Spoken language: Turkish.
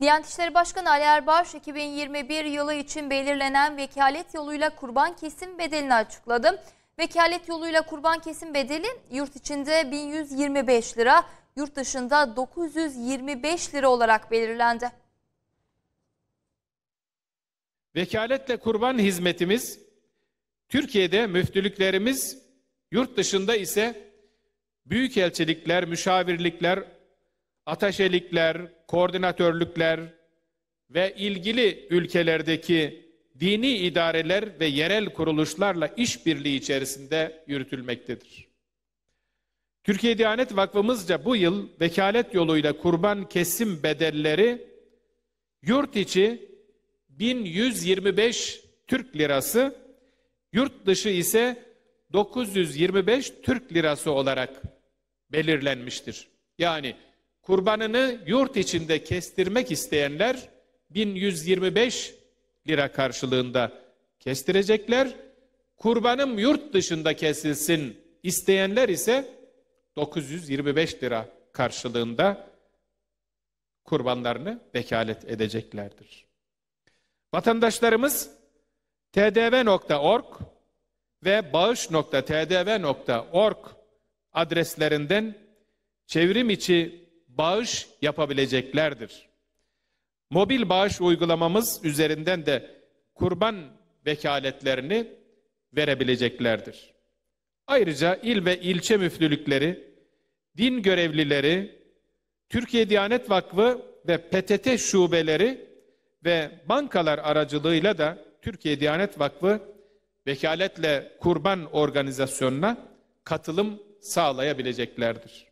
Diyanet İşleri Başkanı Ali Erbaş 2021 yılı için belirlenen vekalet yoluyla kurban kesim bedelini açıkladı. Vekalet yoluyla kurban kesim bedeli yurt içinde 1125 lira, yurt dışında 925 lira olarak belirlendi. Vekaletle kurban hizmetimiz Türkiye'de müftülüklerimiz, yurt dışında ise büyükelçilikler, müşavirlikler, ataşelikler, koordinatörlükler ve ilgili ülkelerdeki dini idareler ve yerel kuruluşlarla işbirliği içerisinde yürütülmektedir. Türkiye Diyanet Vakfımızca bu yıl vekalet yoluyla kurban kesim bedelleri yurt içi 1125 Türk lirası, yurt dışı ise 925 Türk lirası olarak belirlenmiştir. Yani kurbanını yurt içinde kestirmek isteyenler 1125 lira karşılığında kestirecekler. Kurbanım yurt dışında kesilsin isteyenler ise 925 lira karşılığında kurbanlarını vekalet edeceklerdir. Vatandaşlarımız tdv.org ve bağış.tdv.org adreslerinden çevrim içi bağış yapabileceklerdir. Mobil bağış uygulamamız üzerinden de kurban vekaletlerini verebileceklerdir. Ayrıca il ve ilçe müftülükleri, din görevlileri, Türkiye Diyanet Vakfı ve PTT şubeleri ve bankalar aracılığıyla da Türkiye Diyanet Vakfı vekaletle kurban organizasyonuna katılım sağlayabileceklerdir.